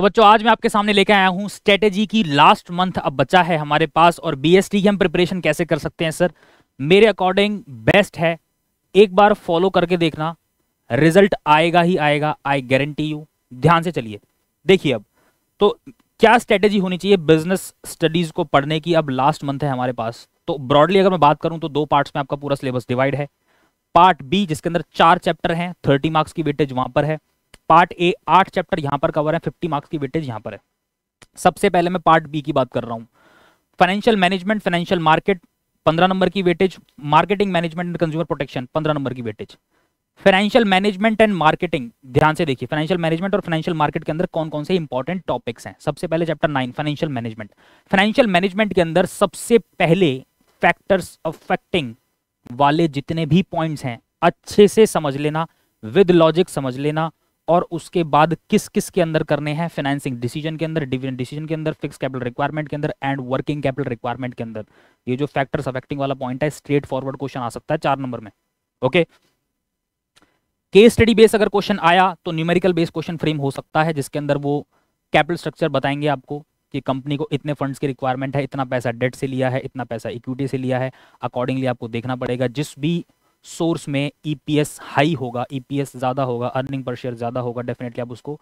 तो बच्चों आज मैं आपके सामने लेके आया हूँ स्ट्रेटेजी की लास्ट मंथ अब बचा है हमारे पास और बीएसटी की हम प्रिपरेशन कैसे कर सकते हैं सर मेरे अकॉर्डिंग बेस्ट है एक बार फॉलो करके देखना रिजल्ट आएगा ही आएगा आई गारंटी यू ध्यान से चलिए देखिए अब तो क्या स्ट्रेटेजी होनी चाहिए बिजनेस स्टडीज को पढ़ने की अब लास्ट मंथ है हमारे पास तो ब्रॉडली अगर मैं बात करूं तो दो पार्ट्स में आपका पूरा सिलेबस डिवाइड है पार्ट बी जिसके अंदर चार चैप्टर हैं थर्टी मार्क्स की वेटेज वहां पर है पार्ट ए आठ चैप्टर यहाँ पर कवर है फिफ्टी मार्क्स की वेटेज यहाँ पर है सबसे पहले मैं पार्ट बी की बात कर रहा हूँ फाइनेंशियल मैनेजमेंट फाइनेंशियल मार्केट पंद्रह नंबर की weightage marketing management and consumer protection पंद्रह नंबर की weightage financial management and marketing ध्यान से देखिए फाइनेंशियल मैनेजमेंट और फाइनेंशियल मार्केट के अंदर कौन कौन से इंपॉर्टेंट टॉपिक्स हैं सबसे पहले chapter nine financial management financial management के अंदर सबसे पहले फैक्टर्स अफेक्टिंग वाले जितने भी पॉइंट्स हैं अच्छे से समझ लेना विद लॉजिक समझ लेना और उसके बाद किस किस के अंदर करने हैं फाइनेंसिंग डिसीजन के अंदर डिविडेंड डिसीजन के अंदर फिक्स कैपिटल रिक्वायरमेंट के अंदर एंड वर्किंग कैपिटल रिक्वायरमेंट के अंदर ये जो फैक्टर्स अफेक्टिंग वाला पॉइंट है स्ट्रेट फॉरवर्ड क्वेश्चन आ सकता है चार नंबर में ओके के स्टडी बेस अगर क्वेश्चन आया तो न्यूमेरिकल बेस क्वेश्चन फ्रेम हो सकता है जिसके अंदर वो कैपिटल स्ट्रक्चर बताएंगे आपको कि कंपनी को इतने फंड्स की रिक्वायरमेंट है इतना पैसा डेट से लिया है इतना पैसा इक्विटी से लिया है अकॉर्डिंगली आपको देखना पड़ेगा जिस भी सोर्स में ईपीएस e हाई होगा ईपीएस e ज़्यादा होगा अर्निंग पर शेयर ज़्यादा होगा डेफिनेटली आप उसको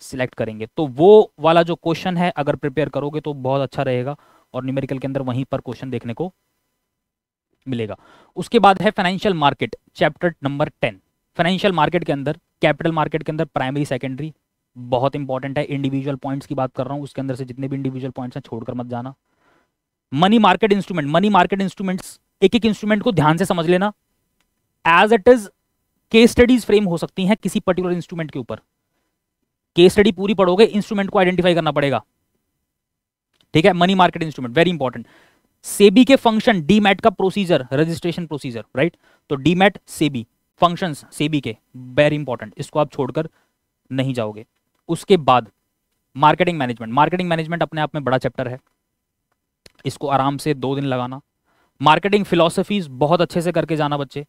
सिलेक्ट करेंगे तो वो वाला जो क्वेश्चन है अगर प्रिपेयर करोगे तो बहुत अच्छा रहेगा और न्यूमेरिकल के अंदर वहीं पर क्वेश्चन देखने को मिलेगा उसके बाद है financial market chapter number ten financial market के अंदर कैपिटल मार्केट के अंदर प्राइमरी सेकेंडरी बहुत इंपॉर्टेंट है इंडिविजुअल पॉइंट्स की बात कर रहा हूँ उसके अंदर से जितने भी इंडिविजुअल पॉइंट्स हैं छोड़कर मत जाना money market instrument money market instruments एक एक इंस्ट्रूमेंट को ध्यान से समझ लेना as it is case studies frame हो सकती हैं किसी पर्टिकुलर इंस्ट्रूमेंट के ऊपर केस स्टडी पूरी पढ़ोगे इंस्ट्रूमेंट को आइडेंटिफाई करना पड़ेगा ठीक है money market instrument very important SEBI के फंक्शन डीमैट का प्रोसीजर रजिस्ट्रेशन प्रोसीजर राइट तो डीमैट सेबी फंक्शंस सेबी के वेरी इंपॉर्टेंट इसको आप छोड़कर नहीं जाओगे उसके बाद मार्केटिंग मैनेजमेंट मार्केटिंग मैनेजमेंट अपने आप में बड़ा चैप्टर है इसको आराम से दो दिन लगाना मार्केटिंग फिलोसफीज बहुत अच्छे से करके जाना बच्चे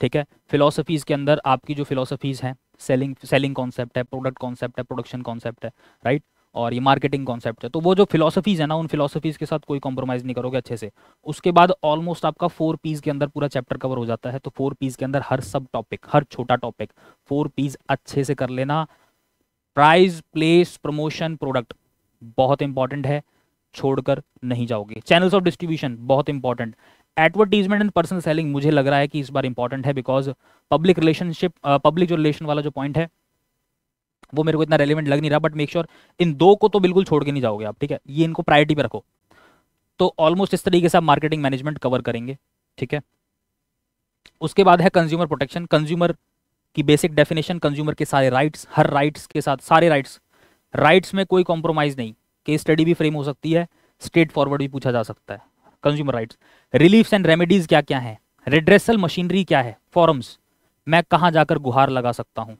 ठीक है फिलोसफीज़ के अंदर आपकी जो फिलोसफीज़ हैं सेलिंग सेलिंग कॉन्सेप्ट है प्रोडक्ट कॉन्सेप्ट है प्रोडक्शन कॉन्सेप्ट है राइट और ये मार्केटिंग कॉन्सेप्ट है तो वो जो फिलोसफीज़ है ना उन फिलोसफीज़ के साथ कोई कॉम्प्रोमाइज़ नहीं करोगे अच्छे से उसके बाद ऑलमोस्ट आपका फोर पीज के अंदर पूरा चैप्टर कवर हो जाता है तो फोर पीज के अंदर हर सब टॉपिक हर छोटा टॉपिक फोर पीज अच्छे से कर लेना प्राइज प्लेस प्रमोशन प्रोडक्ट बहुत इंपॉर्टेंट है छोड़कर नहीं जाओगे चैनल्स ऑफ डिस्ट्रीब्यूशन बहुत important advertisement and personal selling मुझे लग रहा है कि इस बार इंपॉर्टेंट है बिकॉज पब्लिक रिलेशनशिप पब्लिक जो रिलेशन वाला जो पॉइंट है वो मेरे को इतना रेलिवेंट लग नहीं रहा बट मेक श्योर इन दो को तो बिल्कुल छोड़ के नहीं जाओगे आप ठीक है ये इनको प्रायोरिटी पर रखो तो ऑलमोस्ट इस तरीके से आप मार्केटिंग मैनेजमेंट कवर करेंगे ठीक है उसके बाद है कंज्यूमर प्रोटेक्शन कंज्यूमर की बेसिक डेफिनेशन कंज्यूमर के सारे राइट्स हर राइट्स के साथ सारे राइट्स राइट्स में कोई कॉम्प्रोमाइज़ नहीं केस स्टडी भी फ्रेम हो सकती है स्ट्रेट फॉरवर्ड भी पूछा जा सकता है consumer rights reliefs and remedies क्या क्या है रेड्रेसल मशीनरी क्या है फॉरम्स मैं कहाँ जाकर गुहार लगा सकता हूँ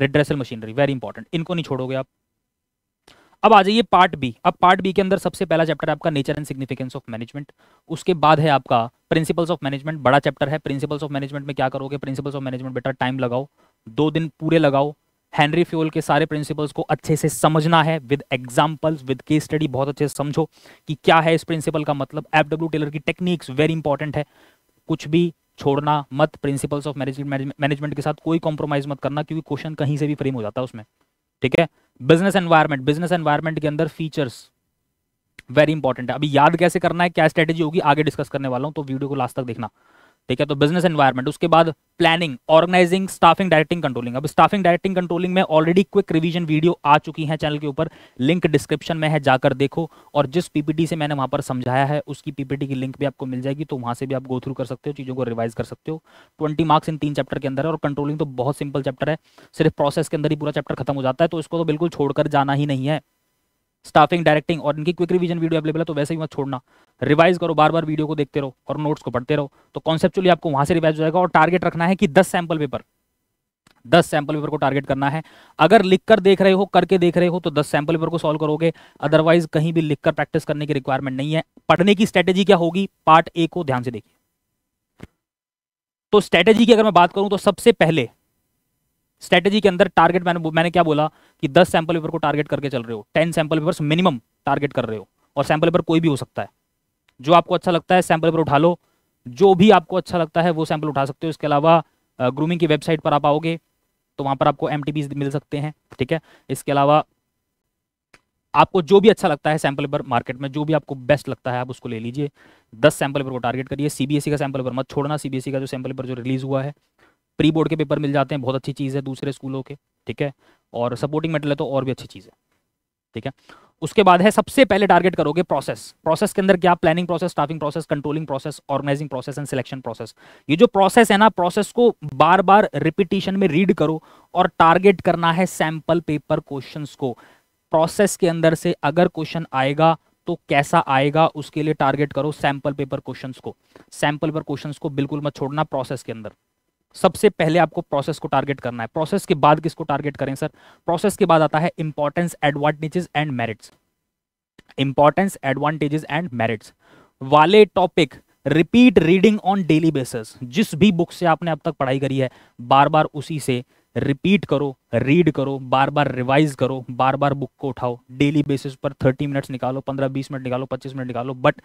रेड्रेसल मशीनरी वेरी इंपॉर्टेंट इनको नहीं छोड़ोगे आप अब आ जाइए पार्ट बी अब पार्ट बी के अंदर सबसे पहला चैप्टर है आपका nature and significance of management उसके बाद है आपका प्रिंसिपल्स ऑफ मैनेजमेंट बड़ा चैप्टर है प्रिंसिपल्स ऑफ मैनेजमेंट में क्या करोगे प्रिंसिपल्स ऑफ मैनेजमेंट बेटा टाइम लगाओ दो दिन पूरे लगाओ हैंनरी फ्यूल के सारे प्रिंसिपल्स को अच्छे से समझना है with examples with case study बहुत अच्छे से समझो कि क्या है इस प्रिंसिपल का मतलब एफ डब्ल्यू टेलर की टेक्निक्स वेरी इंपॉर्टेंट है कुछ भी छोड़ना मत प्रिंसिपल्स ऑफ मैनेजमेंट के साथ कोई कॉम्प्रोमाइज मत करना क्योंकि क्वेश्चन कहीं से भी फ्रेम हो जाता है उसमें ठीक है बिजनेस एनवायरमेंट बिजनेस एनवायरमेंट के अंदर फीचर्स वेरी इंपॉर्टेंट है अभी याद कैसे करना है क्या स्ट्रेटेजी होगी आगे डिस्कस करने वाला हूँ तो वीडियो को लास्ट तक देखना ठीक है तो बिजनेस एनवायरमेंट उसके बाद planning organising staffing directing controlling अब स्टाफिंग डायरेक्टिंग कंट्रोलिंग में ऑलरेडी क्विक रिवीजन वीडियो आ चुकी है चैनल के ऊपर लिंक डिस्क्रिप्शन में है जाकर देखो और जिस पीपीटी से मैंने वहां पर समझाया है उसकी पीपीटी की लिंक भी आपको मिल जाएगी तो वहां से भी आप गो थ्रू कर सकते हो चीज़ों को रिवाइज कर सकते हो ट्वेंटी मार्क्स इन तीन चैप्टर के अंदर है और कंट्रोलिंग तो बहुत सिंपल चैप्टर है सिर्फ प्रोसेस के अंदर ही पूरा चैप्टर खत्म हो जाता है तो इसको तो बिल्कुल छोड़कर जाना ही नहीं है स्टाफिंग डायरेक्टिंग और इनकी क्विक रिवीजन वीडियो अवेलेबल है तो वैसे ही मत छोड़ना रिवाइज करो बार बार वीडियो को देखते रहो और नोट्स को पढ़ते रहो तो कॉन्सेप्चुअली आपको वहां से रिवाइज हो जाएगा और टारगेट रखना है कि दस सैंपल पेपर दस सैंपल पेपर को टारगेट करना है अगर लिख कर देख रहे हो करके देख रहे हो तो दस सैंपल पेपर को सॉल्व करोगे अदरवाइज कहीं भी लिखकर प्रैक्टिस करने की रिक्वायरमेंट नहीं है पढ़ने की स्ट्रेटेजी क्या होगी पार्ट ए को ध्यान से देखिए तो स्ट्रेटेजी की अगर मैं बात करूं तो सबसे पहले स्ट्रेटेजी के अंदर टारगेट मैंने मैंने क्या बोला कि दस सैंपल पेपर को टारगेट करके चल रहे हो ten sample paper minimum target कर रहे हो और सैंपल पेपर कोई भी हो सकता है जो आपको अच्छा लगता है सैंपल पर उठा लो जो भी आपको अच्छा लगता है वो सैंपल उठा सकते हो इसके अलावा ग्रूमिंग की वेबसाइट पर आप आओगे तो वहाँ पर आपको एम मिल सकते हैं ठीक है इसके अलावा आपको जो भी अच्छा लगता है सैंपल पर मार्केट में जो भी आपको बेस्ट लगता है आप उसको ले लीजिए दस सैंपल पेपर को टारगेट करिए सीबीएसई e का सैंपल पेपर मत छोड़ना सीबीएसई e का जो सैंपल पेपर जो रिलीज़ हुआ है प्री बोर्ड के पेपर मिल जाते हैं बहुत अच्छी चीज़ है दूसरे स्कूलों के ठीक है और सपोर्टिंग मेटल है तो और भी अच्छी चीज़ है ठीक है उसके बाद है सबसे पहले टारगेट करोगे प्रोसेस प्रोसेस के अंदर क्या planning process staffing process controlling process organising process and selection process ये जो प्रोसेस है ना प्रोसेस को बार बार रिपीटिशन में रीड करो और टारगेट करना है सैंपल पेपर क्वेश्चन को प्रोसेस के अंदर से अगर क्वेश्चन आएगा तो कैसा आएगा उसके लिए टारगेट करो सैंपल पेपर क्वेश्चंस को सैंपल पेपर क्वेश्चंस को बिल्कुल मत छोड़ना प्रोसेस के अंदर सबसे पहले आपको प्रोसेस को टारगेट करना है प्रोसेस के बाद किसको टारगेट करें सर प्रोसेस के बाद आता है importance advantages and merits importance advantages and merits वाले topic repeat reading on daily basis जिस भी बुक से आपने अब तक पढ़ाई करी है बार बार उसी से रिपीट करो रीड करो बार बार रिवाइज करो बार बार बुक को उठाओ डेली बेसिस पर थर्टी मिनट्स निकालो पंद्रह बीस मिनट निकालो पच्चीस मिनट निकालो but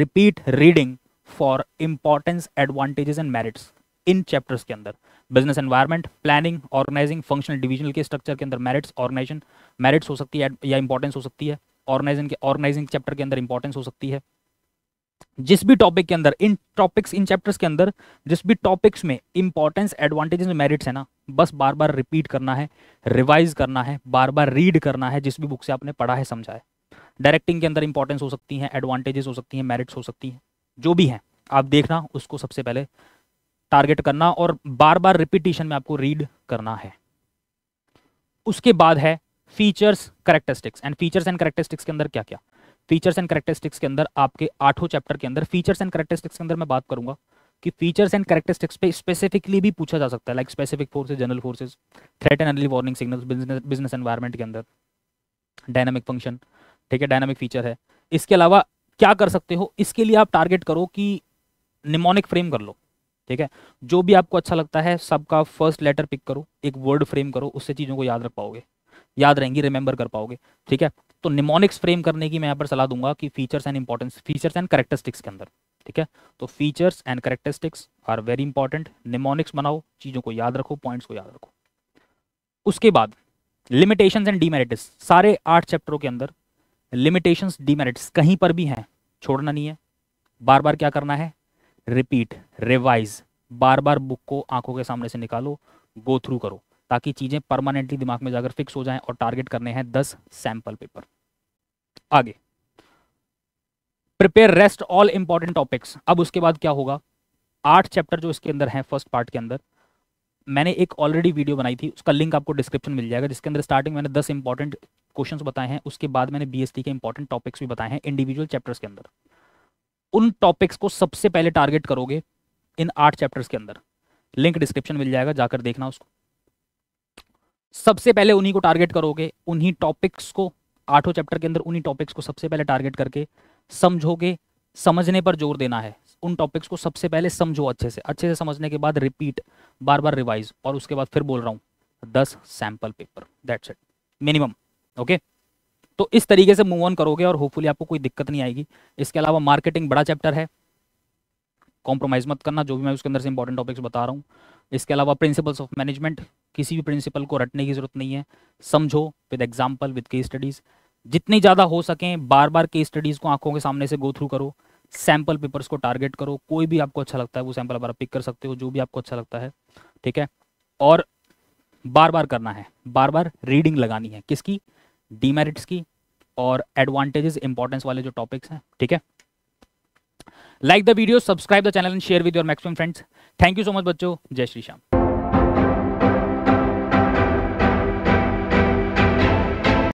repeat reading for importance advantages and merits in chapters के अंदर business environment planning organising functional divisional के स्ट्रक्चर के अंदर मेरिट्स ऑर्गेनाइजेशन मेरिट्स हो सकती है या इंपॉर्टेंस हो सकती है ऑर्गेनाइजिंग के ऑर्गेनाइजिंग चैप्टर के अंदर इंपॉर्टेंस हो सकती है जिस भी टॉपिक के अंदर इन टॉपिक्स इन चैप्टर्स के अंदर जिस भी टॉपिक्स में इंपॉर्टेंस एडवांटेजेस मेरिट्स है ना बस बार बार रिपीट करना है रिवाइज करना है बार बार रीड करना है जिस भी बुक से आपने पढ़ा है समझा है डायरेक्टिंग के अंदर इंपॉर्टेंस हो सकती है एडवांटेजेस हो सकती है मेरिट्स हो सकती हैं जो भी हैं आप देखना उसको सबसे पहले टारगेट करना और बार बार रिपीटिशन में आपको रीड करना है उसके बाद है features characteristics and features and characteristics के अंदर क्या क्या फीचर्स एंड करेक्टरिस्टिक्स के अंदर आपके आठों चैप्टर के अंदर फीचर्स एंड करेक्टरिस्टिक्स के अंदर मैं बात करूंगा कि फीचर्स एंड करेक्टरिस्टिक्स पे स्पेसिफिकली भी पूछा जा सकता है like specific forces general forces threat and early warning signal business environment के अंदर डायनामिक फंक्शन ठीक है डायनामिक फीचर है इसके अलावा क्या कर सकते हो इसके लिए आप टारगेट करो कि निमोनिक फ्रेम कर लो ठीक है जो भी आपको अच्छा लगता है सबका फर्स्ट लेटर पिक करो एक वर्ड फ्रेम करो उससे चीज़ों को याद रख पाओगे याद रहेंगी रिमेंबर कर पाओगे ठीक है तो निमोनिक्स फ्रेम करने की मैं यहाँ पर सलाह दूंगा कि features and importance features and characteristics के अंदर ठीक है तो features and characteristics are very important mnemonics बनाओ चीज़ों को याद रखो पॉइंट्स को याद रखो उसके बाद लिमिटेशंस एंड डीमेरिट्स सारे आठ चैप्टरों के अंदर लिमिटेशंस डीमेरिट्स कहीं पर भी हैं छोड़ना नहीं है बार बार क्या करना है रिपीट रिवाइज बार बार बुक को आंखों के सामने से निकालो गो थ्रू करो ताकि चीज़ें परमानेंटली दिमाग में जाकर फिक्स हो जाएं और टारगेट करने हैं दस सैंपल पेपर आगे prepare rest all important topics अब उसके बाद क्या होगा आठ चैप्टर जो इसके अंदर हैं फर्स्ट पार्ट के अंदर मैंने एक ऑलरेडी वीडियो बनाई थी उसका लिंक आपको डिस्क्रिप्शन मिल जाएगा जिसके अंदर स्टार्टिंग मैंने दस इंपॉर्टेंट क्वेश्चंस बताए हैं उसके बाद मैंने बीएसटी के इंपॉर्टेंट टॉपिक्स भी बताए हैं इंडिविजुअल चैप्टर्स के अंदर उन टॉपिक्स को सबसे पहले टारगेट करोगे इन आठ चैप्टर्स के अंदर लिंक डिस्क्रिप्शन मिल जाएगा जाकर देखना उसको सबसे पहले उन्हीं को टारगेट करोगे उन्हीं टॉपिक्स को आठों चैप्टर के अंदर उन्हीं टॉपिक्स को सबसे पहले टारगेट करके समझोगे समझने पर जोर देना है उन टॉपिक्स को सबसे पहले समझो अच्छे से अच्छे से समझने के बाद रिपीट बार बार रिवाइज और उसके बाद फिर बोल रहा हूँ दस sample paper that's it minimum okay okay? तो इस तरीके से मूव ऑन करोगे और होपफुली आपको कोई दिक्कत नहीं आएगी इसके अलावा मार्केटिंग बड़ा चैप्टर है कॉम्प्रोमाइज़ मत करना जो भी मैं उसके अंदर से इंपॉर्टेंट टॉपिक्स बता रहा हूँ इसके अलावा प्रिंसिपल्स ऑफ मैनेजमेंट किसी भी प्रिंसिपल को रटने की ज़रूरत नहीं है समझो with example with case studies जितनी ज़्यादा हो सकें बार बार के स्टडीज़ को आंखों के सामने से गो थ्रू करो सैम्पल पेपर्स को टारगेट करो कोई भी आपको अच्छा लगता है वो सैम्पल आप पिक कर सकते हो जो भी आपको अच्छा लगता है ठीक है और बार बार करना है बार बार रीडिंग लगानी है किसकी डीमेरिट्स की और एडवांटेजेस इंपॉर्टेंस वाले जो टॉपिक्स हैं ठीक है like the video subscribe the channel and share with your maximum friends thank you so much बच्चों जय श्री श्याम